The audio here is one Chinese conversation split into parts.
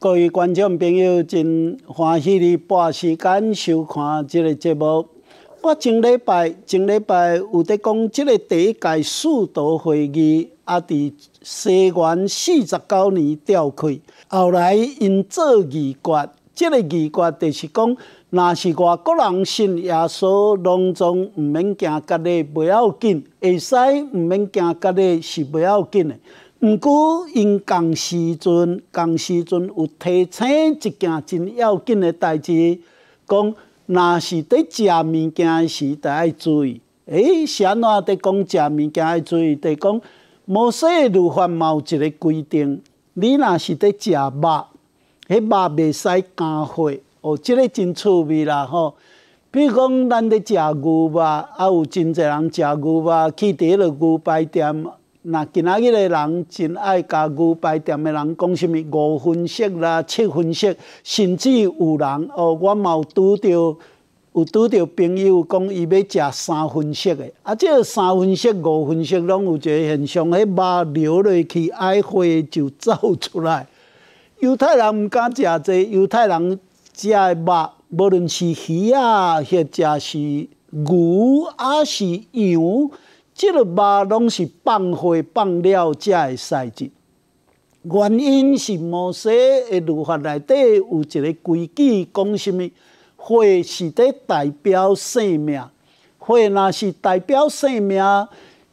各位观众朋友，真欢喜你半时间收看这个节目。我前礼拜，前礼拜有在讲这个第一届四道会议啊，伫西元四十九年召开。后来因做议决，这个议决就是讲，若是外国人信耶稣，拢总毋免惊隔你袂要紧；，会使毋免惊隔你是袂要紧的。毋过，因共时阵，共时阵有提醒一件真要紧的代志，讲，若是伫食物件时，得爱注意。是安怎伫讲食物件爱注意，伫讲，某些法嘛，有一个规定，你若是伫食肉，迄肉袂使加血。哦，即个真趣味啦吼。比如讲，咱伫食牛肉，啊有真侪人食牛肉，去伫迄落牛排店。那今仔日的人真爱甲牛排店的人讲什么五分色啦、七分色，甚至有人哦，我嘛有拄到有拄到朋友讲，伊要食三分色的，啊，这三分色、五分色拢有一个现象，迄肉流落去，爱花就走出来。犹太人毋敢食侪，犹太人食的肉，无论是鱼啊，或者是牛，还是羊。即个肉拢是放花放了才会塞进，原因是某些的如法内底有一个规矩，讲什物花是伫代表生命，花若是代表生命。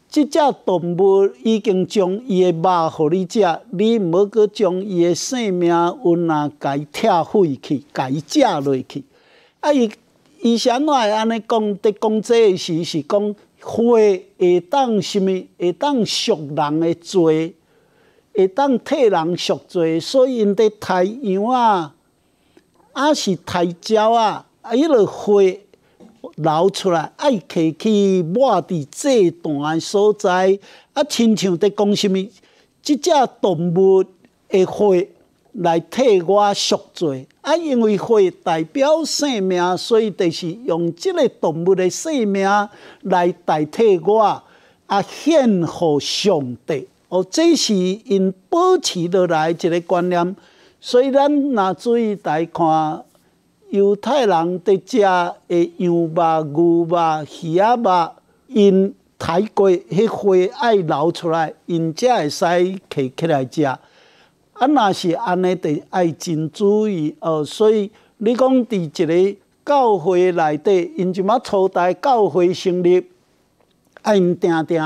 即只动物已经将伊的肉互汝吃，汝无阁将伊的生命运啊，伊拆废去，伊食落去。啊，伊伊怎会安尼讲，伫讲这时是讲。花会当什物？会当属人的罪，会当替人属罪，所以因在太阳啊，还是太鸟啊，啊，迄个花流出来，爱摕去抹伫这段所在，啊，亲像在讲什物？即只动物的花。来替我赎罪啊！因为血代表生命，所以就是用这个动物的生命来代替我啊，献乎上帝。哦，这是因保持落来一个观念。所以咱若注意来看，犹太人伫食诶羊肉、牛肉、鱼啊肉，因抬过迄血爱流出来，因才会使摕起来食。啊，若是安尼，得爱真注意哦。所以你讲伫一个教会内底，因即马初代教会成立，啊，因定定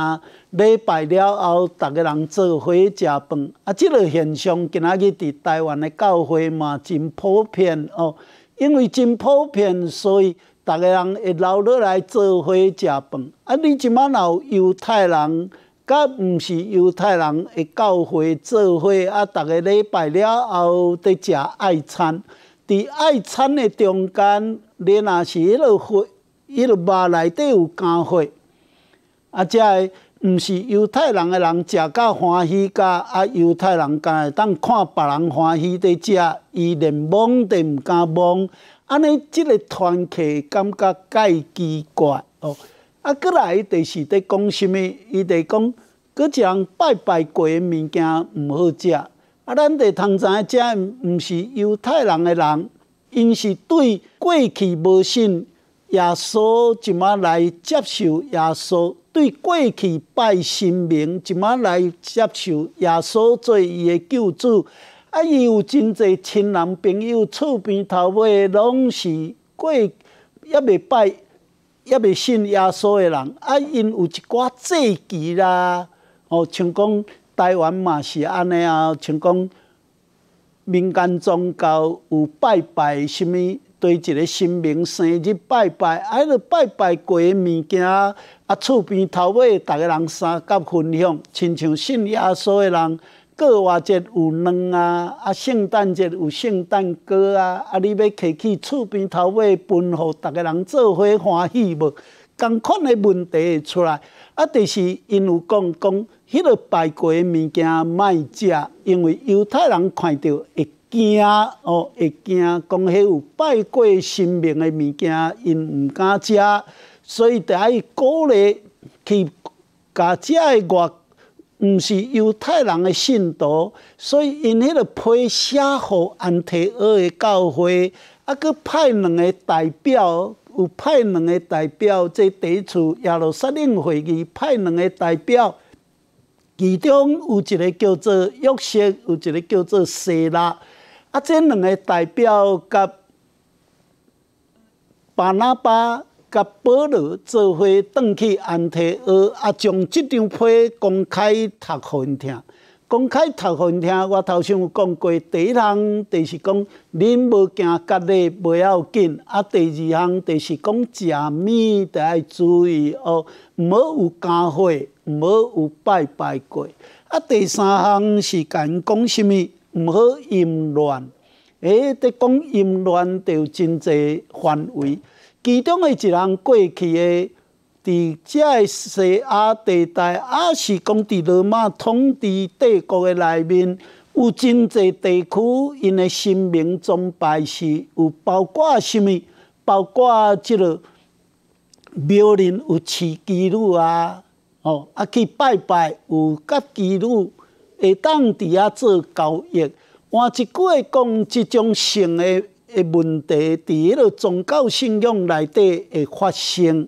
礼拜了后，逐个人做伙食饭。啊，即个现象今仔日伫台湾的教会嘛真普遍哦。因为真普遍，所以逐个人会留落来做伙食饭。啊，你即若有犹太人。甲毋是犹太人会教会做会，啊，逐个礼拜了后伫食爱餐。伫爱餐诶中间，你若是迄落血，迄落肉内底有肝血。啊，即个毋是犹太人诶人食到欢喜，甲啊犹太人敢会当看别人欢喜伫食，伊连望都毋敢望。安尼即个团体感觉太奇怪哦。啊，过来，伊就是在讲什物，伊在讲，嗰种拜拜过的物件毋好食。啊，咱在通知食，毋是犹太人的人，因是对过去无信，耶稣即马来接受耶稣，对过去拜神明即马来接受耶稣做伊的救主。啊，伊有真侪亲人朋友厝边头尾，拢是过还袂拜。也未信耶稣诶人，啊，因有一寡祭忌啦，吼，像讲台湾嘛是安尼啊，像讲民间宗教有拜拜，啥物对一个新明生日拜拜，啊，个拜拜过物件，啊，厝边头尾逐个人相甲分享，亲像信耶稣诶人。过万节有卵啊，啊，圣诞节有圣诞歌啊，啊，你要摕去厝边头尾分，互逐个人做伙欢喜无？共款诶问题会出来，啊，著是因为讲讲迄个拜过诶物件卖食，因为犹太人看到会惊哦，会惊讲迄有拜过神明诶物件，因毋敢食，所以得爱鼓励去家食诶外毋是犹太人的信徒，所以因迄个批写互安提奥的教会，啊，佮派两个代表，有派两个代表，即第一次耶路撒冷会议派两个代表，其中有一个叫做约瑟，有一个叫做西拉，啊，这两个代表甲巴拿巴。甲保罗做伙转去安提乌，啊，将即张批公开读互听。公开读互听，我头先有讲过，第一项就是讲，恁无惊隔离，袂要紧；啊，第二项就是讲，食物著爱注意哦，无有加毋无有拜拜过；啊，第三项是甲讲啥物，毋好淫乱。诶，伫讲淫乱就有真济范围。其中的一人过去的，伫遮西亚地带，还是讲伫罗马统治帝国的内面，有真侪地区，因的神明崇拜是，有包括什物，包括即个庙林有饲基女啊，哦，啊去拜拜有甲基女会当伫遐做交易，换一句话讲，即种神的。诶，问题伫迄个宗教信仰内底会发生。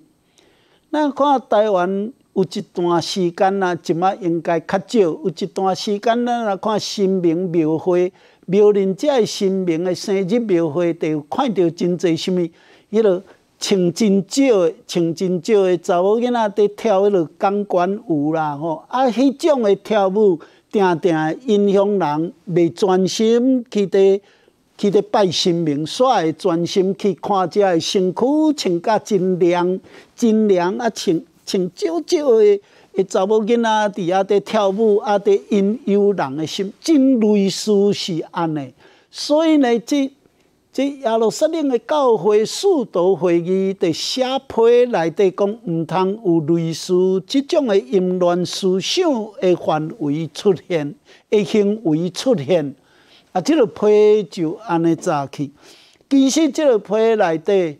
咱看台湾有一段时间啦，即卖应该较少；有一段时间，咱来看新明庙会，庙林者个新明诶生日庙会，就有看到真侪啥物，迄落穿真少诶，穿真少诶查某囡仔伫跳迄落钢管舞啦吼，啊，迄种诶跳舞定定影响人，未专心去伫。去咧拜神明，煞专心去看只个身躯，穿甲真亮，真亮啊，穿穿少少个查某囡仔伫遐伫跳舞，啊伫引诱人个心，真类似是安尼。所以呢，即即亚鲁司令个教会教导会议伫写批内底讲，毋通有类似即种个淫乱思想个范围出现，个行为出现。啊！即个批就安尼炸去。其实，即个批内底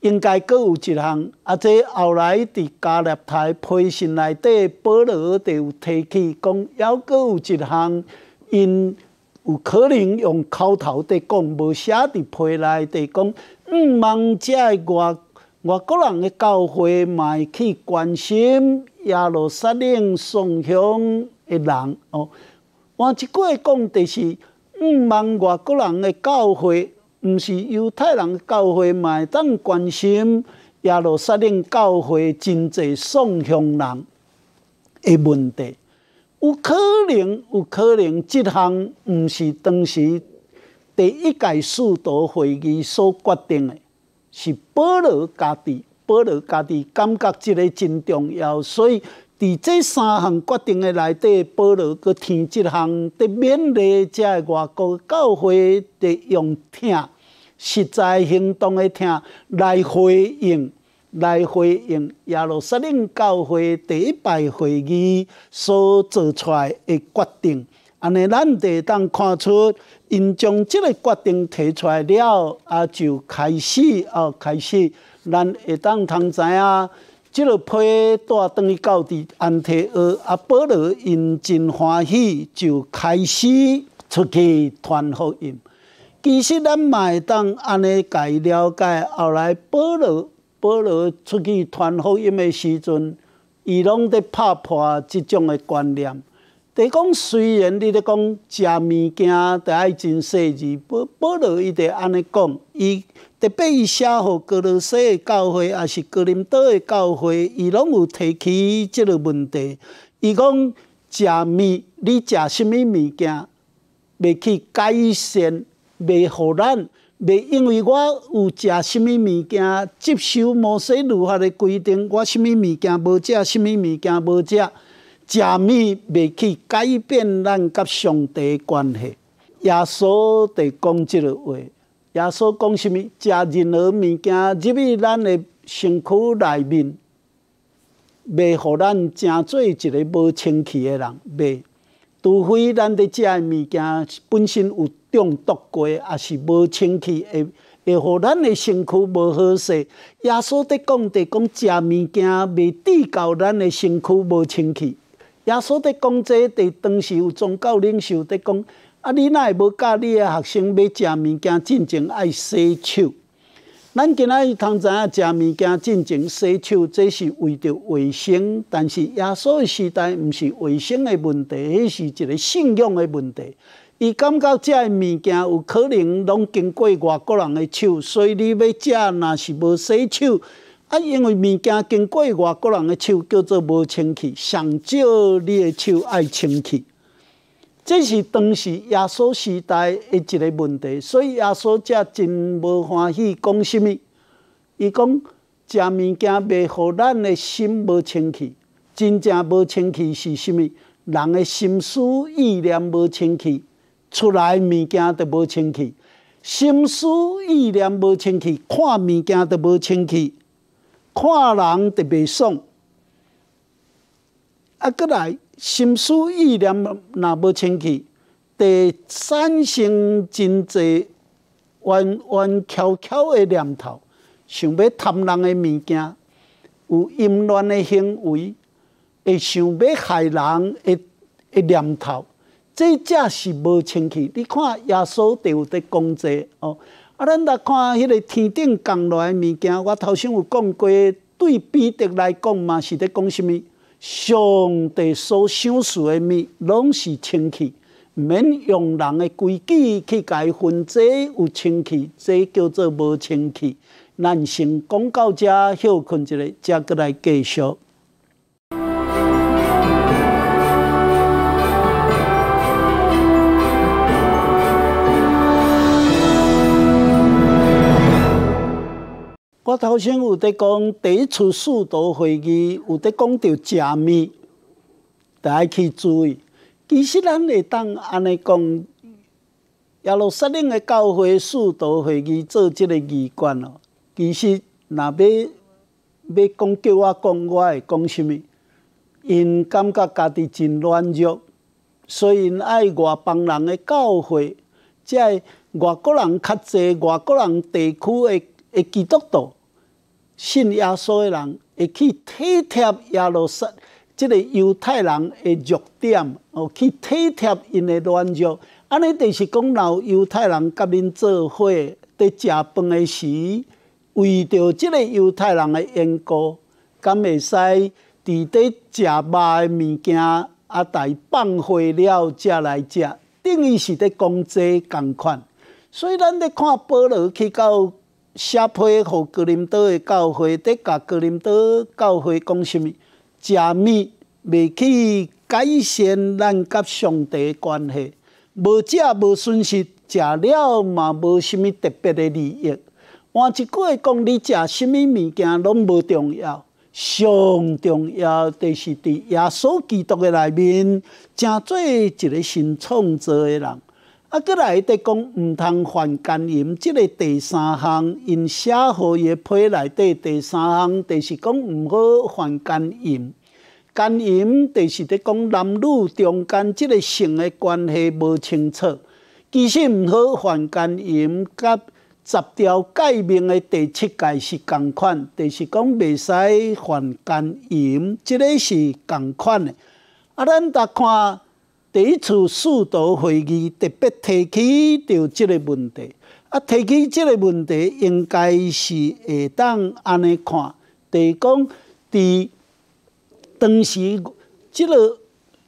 应该佫有一项。啊，即后来伫加勒泰批信内底，保罗就有提起讲，还佫有一项，因有可能用口头伫讲，无写伫批内底讲，毋茫只外外国人的教会迈去关心亚罗萨冷宋香的人哦。我即过讲的是。五万外国人诶教会，毋是犹太人教会，咪当关心耶路撒冷教会真侪宋乡人诶问题。有可能，有可能，即项毋是当时第一届四道会议所决定诶，是保罗家己，保罗家己感觉即个真重要，所以。伫这三项决定的内底，保罗阁添一项伫勉励遮外国教会伫用听，实在行动的听来回应，来回应亚罗撒冷教会第一摆会议所做出的决定。安尼咱就当看出，因将即个决定提出来了，啊，就开始，哦，开始，咱会当通知影。即个批带等去到伫安提厄，阿保罗因真欢喜就开始出去传福音。其实咱会当安尼解了解，后来保罗保罗出去传福音的时阵，伊拢在拍破即种的观念。第讲，虽然你咧讲食物件，第爱真细致，不不罗伊得安尼讲。伊特别伊写互哥伦西的教会，也是哥林比的教会，伊拢有提起即个问题。伊讲食物，你食什物物件？袂去改善，袂互咱。袂因为我有食什物物件，接受某些如法的规定，我什物物件无食，什物物件无食。食物袂去改变咱甲上帝关系。耶稣伫讲即个话，耶稣讲：，什物？食任何物件入去咱的身躯内面，袂互咱成做一个无清气的人。袂除非咱伫食个物件本身有中毒过，也是无清气，会会互咱的身躯无好势。耶稣伫讲，伫讲食物件袂抵到咱的身躯无清气。耶稣在讲这在当时有宗教领袖在讲，啊，你哪会无教你的学生要食物件进前爱洗手？咱今仔日通知影食物件进前洗手，这是为着卫生。但是耶稣的时代毋是卫生的问题，迄是一个信仰的问题。伊感觉这个物件有可能拢经过外国人的手，所以你要食，若是无洗手。啊，因为物件经过外国人的手，叫做无清气。上少你的手爱清气，这是当时耶稣时代一个问题。所以耶稣才真无欢喜讲什么？伊讲食物件袂互咱的心无清气。真正无清气是啥物？人的心思意念无清气，出来物件就无清气。心思意念无清气，看物件就无清气。看人特别爽，啊！过来，心思意念若无清气，会产生真济弯弯翘翘的念头，想要贪人诶物件，有淫乱诶行为，会想要害人诶嘅念头，这正是无清气。你看耶稣都有在讲这哦。啊！咱来看迄个天顶降落来物件，我头先有讲过，对彼得来讲嘛，是在讲什物？上帝所赏赐的物，拢是清气，毋免用人诶规矩去伊分，这有清气，这叫做无清气。咱先讲到遮，休困一下，则过来继续。我头先有在讲，第一次四道会议有在讲到食物，大家去注意。其实咱会当安尼讲，耶路撒冷的教会四道会议做即个仪观咯。其实若要要讲叫我讲我会讲什物？因感觉家己真软弱，所以因爱外邦人的教会，在外国人较侪外国人地区的。诶，基督徒。信耶稣诶人会去体贴耶路撒即个犹太人诶弱点哦，去体贴因诶软弱，安尼就是讲老犹太人甲恁做伙伫食饭诶时，为着即个犹太人诶缘故，敢会使伫伫食肉诶物件啊，代放血了才来食，等于是在讲这共款。所以咱伫看保罗去到。写批互哥林岛的教会，伫甲哥林岛教会讲啥物？食物未去改善咱甲上帝关系，无食无损失，食了嘛无啥物特别的利益。换一句话讲，你食啥物物件拢无重要，上重要的是伫耶稣基督的内面，正做一个新创造的人。啊！过来得讲，毋通犯奸淫，即个第三项，因写好个批来第第三项，就是讲毋好犯奸淫。奸淫，就是得讲男女中间即个性诶关系无清楚，其实毋好犯奸淫。甲十条界面诶。第七界是共款，就是讲袂使犯奸淫，即个是共款诶。啊，咱逐看。第一次四道会议特别提起到即个问题，啊，提起即个问题应该是会当安尼看，第讲，伫当时即个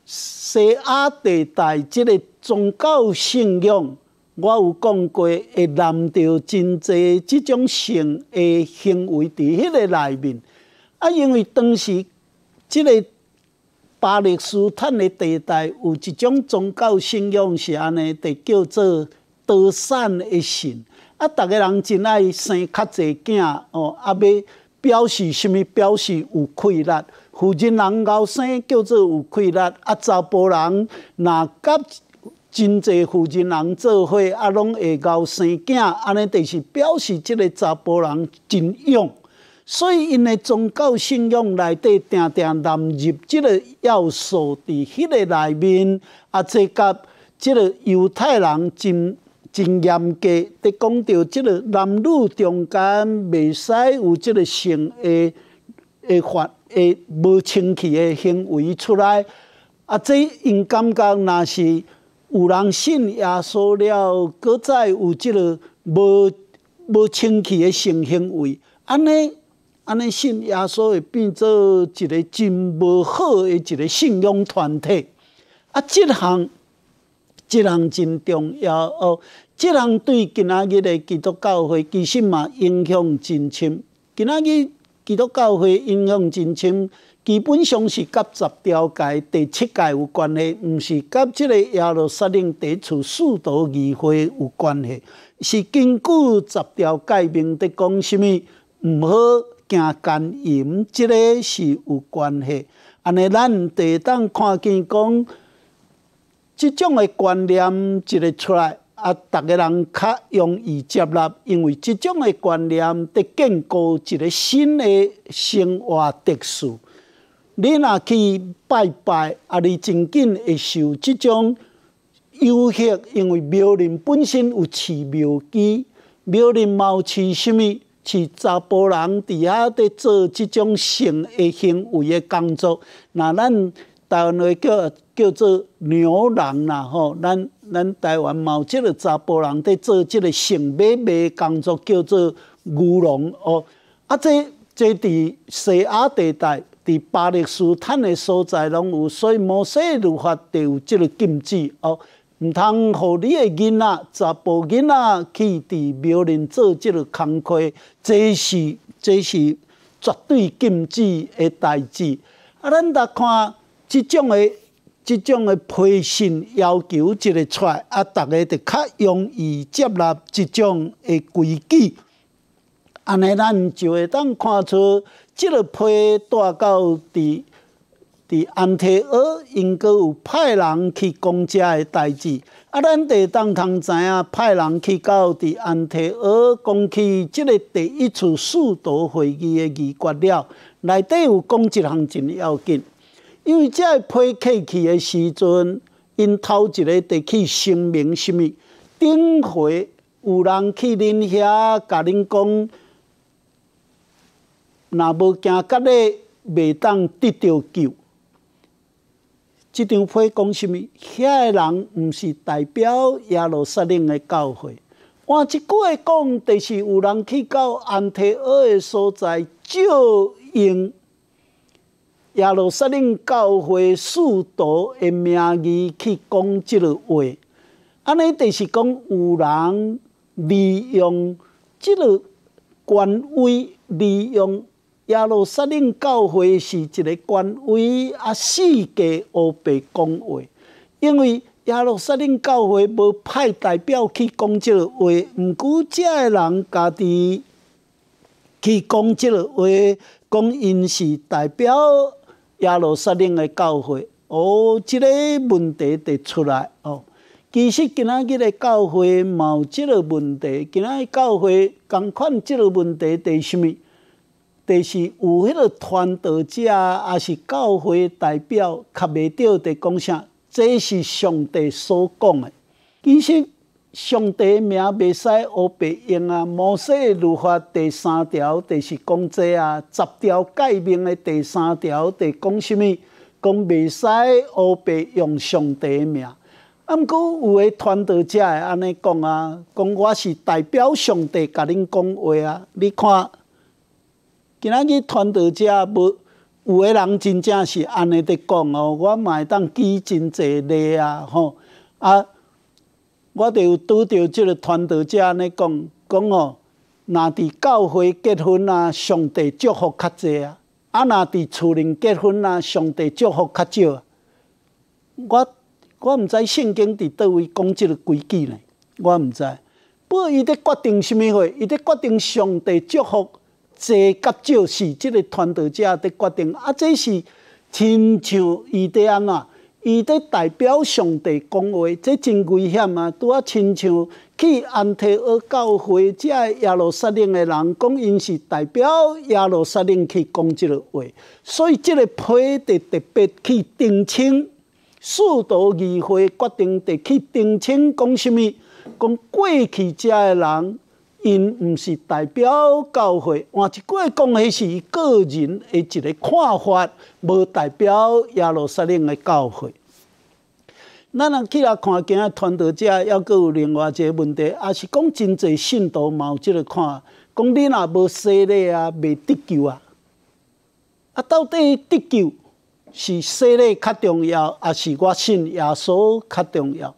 西亚地带即个宗教信仰，我有讲过会拦到真侪即种性诶行为伫迄个内面，啊，因为当时即个。巴勒斯坦的地带有一种宗教信仰是安尼，就叫做多产的神。啊，逐个人真爱生较侪囝哦，啊要表示什物？表示有气力。富人人会生叫做有气力，啊，查甫人若甲真侪富人人做伙，啊，拢会会生囝，安尼就是表示即个查甫人真勇。所以因个宗教信仰内底定定滥入即个要素伫迄个内面，啊，即佮即个犹太人真真严格，伫讲到即个男女中间袂使有即个性诶诶法诶无清气诶行为出来，啊，即因感觉若是有人信耶稣了，搁再有即个无无清气诶性行为，安尼。安尼信耶稣会变做一个真无好诶一个信仰团体，啊，即项、即项真重要哦，即项对今仔日诶基督教会其实嘛影响真深。今仔日基督教会影响真深，基本上是甲十条界第七界有关系，毋是甲即个耶路撒冷第一次四道议会有关系，是根据十条界面伫讲虾物。毋好。行干因即个是有关系。安尼，咱第当看见讲，即种的观念一个出来，啊，逐个人较容易接纳，因为即种的观念伫建构一个新的生活特色。你若去拜拜，啊，你真紧会受即种诱惑，因为庙林本身有饲庙机，庙林有饲什物？是查甫人伫遐伫做即种性诶行为诶工作，那咱台湾叫叫做牛郎啦吼，咱咱台湾某即个查甫人伫做即个性买卖工作叫做牛郎哦，啊，即即伫西亚地带伫巴勒斯坦诶所在拢有，所以某些路法都有即个禁止哦。毋通，互你诶囡仔、查甫囡仔去伫庙内做即个工课，这是、这是绝对禁止的代志。啊，咱呾看即种的、即种的培训要求即个出，啊，逐个就较容易接纳即种的规矩。安尼，咱就会当看出即个批带到伫伫安提俄，因阁有派人去讲遮个代志，啊，咱第当通知影派人去到伫安提俄讲起即个第一次四岛会议的议决了，内底有讲一项真要紧，因为即个批客去的时阵，因头一个得去声明，啥物顶回有人去恁遐，甲恁讲，若无惊，甲你袂当得到救。这张批讲什物？遐个人毋是代表耶路撒冷的教会，换一句话讲，就是有人去到安提奥的所在，照用耶路撒冷教会使徒的名义去讲即个话。安尼，就是讲有人利用即个权威，利用。亚路撒冷教会是一个官位，啊，四界黑白讲话，因为亚路撒冷教会无派代表去讲即个话，毋过遮个人家己去讲即个话，讲因是代表亚路撒冷的教会，哦，即个问题得出来哦。其实今仔日的教会嘛有即个问题，今仔日教会共款即个问题，第啥物？第是有迄个传道者啊，是教会代表，读袂到在讲啥？这是上帝所讲的。其实上帝名袂使乌白用啊，《摩西如律法》第三条，就是讲这啊。十条诫命的第三条在讲啥物？讲袂使乌白用上帝名。啊，毋过有诶传道者会安尼讲啊，讲我是代表上帝甲恁讲话啊，你看。今仔日团队者无有诶人真正是安尼伫讲哦，我嘛会当举真侪例啊吼啊！我就有拄着即个团队者安尼讲讲哦，若伫教会结婚啊，上帝祝福较侪啊；啊，若伫厝里结婚啊，上帝祝福较少啊。我我毋知圣经伫倒位讲即个规矩呢？我毋知。不过伊伫决定虾物货，伊伫决定上帝祝福。这较少是这个团道者的决定，啊，这是亲像伊样啊，伊在代表上帝讲话，这真危险啊！拄啊，亲像去安提尔教会这耶路撒冷的人，讲因是代表耶路撒冷去讲这个话，所以这个批得特别去澄清，四道议会决定得去澄清，讲什么？讲过去这的人。因毋是代表教会，换一句话讲，迄是个人的一个看法，无代表耶路撒冷的教会。咱若去遐看，今仔团队者，犹阁有另外一个问题，也是讲真侪信徒，嘛有即个看，讲你若无洗礼啊，袂得救啊。啊，到底得救是洗礼较重要，还是我信耶稣较重要？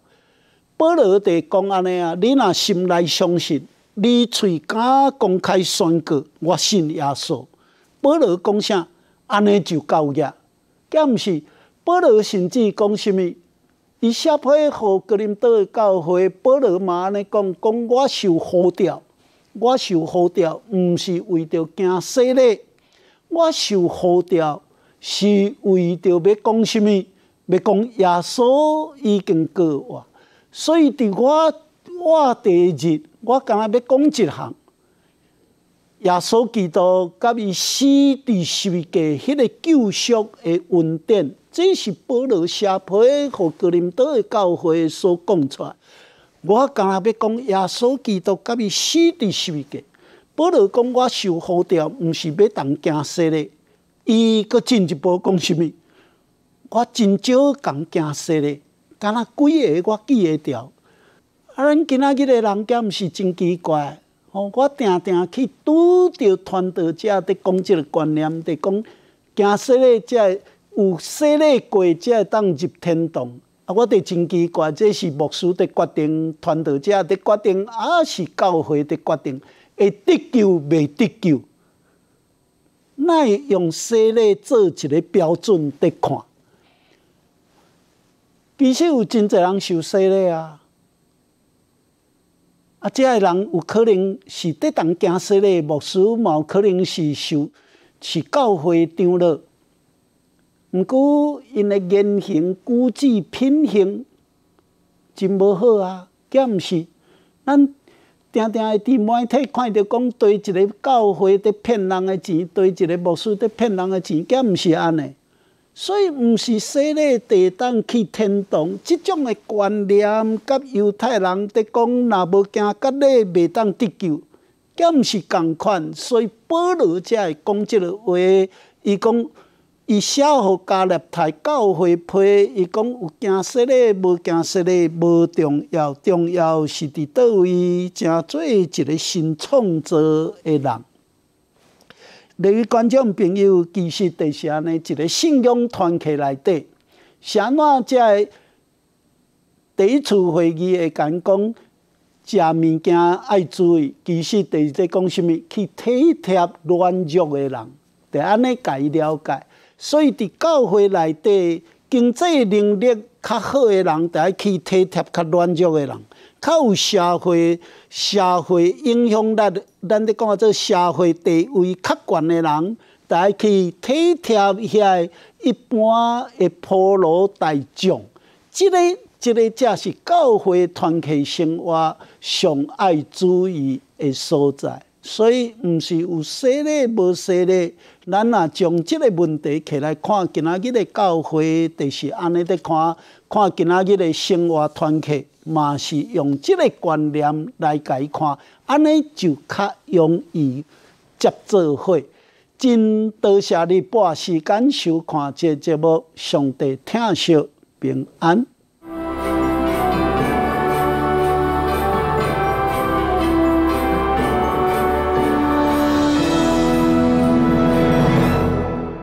保罗伫讲安尼啊，你若心内相信。你嘴敢公开宣告我信耶稣？保罗讲啥？安尼就够耶，佮毋是保罗甚至讲啥物？伊写批给格林多的教会，保罗嘛安尼讲，讲我受呼掉，我受呼掉，毋是为着惊死你，我受呼掉是为着要讲啥物？要讲耶稣已经过活，所以伫我。我第一日，我今日要讲一项，耶稣基督甲伊死伫十字架，迄个救赎的恩典，这是保罗写批互哥林岛的教会所讲出。我今日要讲耶稣基督甲伊死伫十字架。保罗讲我受苦条，毋是要当惊说的。伊佫进一步讲甚物？我真少共惊说的，敢若几个我记会条。啊！咱今仔日的人家毋是真奇怪，吼！我定定去拄着传道者伫讲即个观念，伫讲行洗礼，只会有洗礼过者会当入天堂。啊！我伫真奇怪，这是牧师的决定，传道者伫决定，啊，是教会的决定？会得救未得救？会用洗礼做一个标准伫看。其实有真侪人受洗礼啊。啊，这个人有可能是得当惊说的牧师，有可能是受是教会张了，毋过因的言行举止品行真无好啊，假毋是？咱定定常伫媒体看到讲，对一个教会伫骗人的钱，对一个牧师伫骗人的钱，假毋是安尼？所以，毋是说，咧，地当去天堂，即种的观念，甲犹太人伫讲，若无惊甲咧，袂当得救，皆毋是共款。所以，保罗才会讲即个话，伊讲，伊写互加勒太教会批，伊讲有惊死咧，无惊死咧，无重要，重要是伫倒位，正做一个新创造的人。对于观众朋友，其实就是安尼一个信用团体内底，安我才会第一次会议会讲讲，食物件爱注意，其实第是即讲什物去体贴软弱的人，得安尼家了解。所以伫教会内底，经济能力较好的人，得去体贴较软弱的人。较有社会、社会影响力，咱咧讲啊，做社会地位较悬的人，来去体贴遐一般诶普罗大众，即个、即个，则是教会团体生活上爱注意诶所在。所以，毋是有说咧无说咧，咱若将即个问题起来看，今仔日的教会就是安尼在看，看今仔日的生活团体。嘛是用即个观念来解看，安尼就较容易接做伙。真多谢你半时间收看这节目，上帝疼惜平安。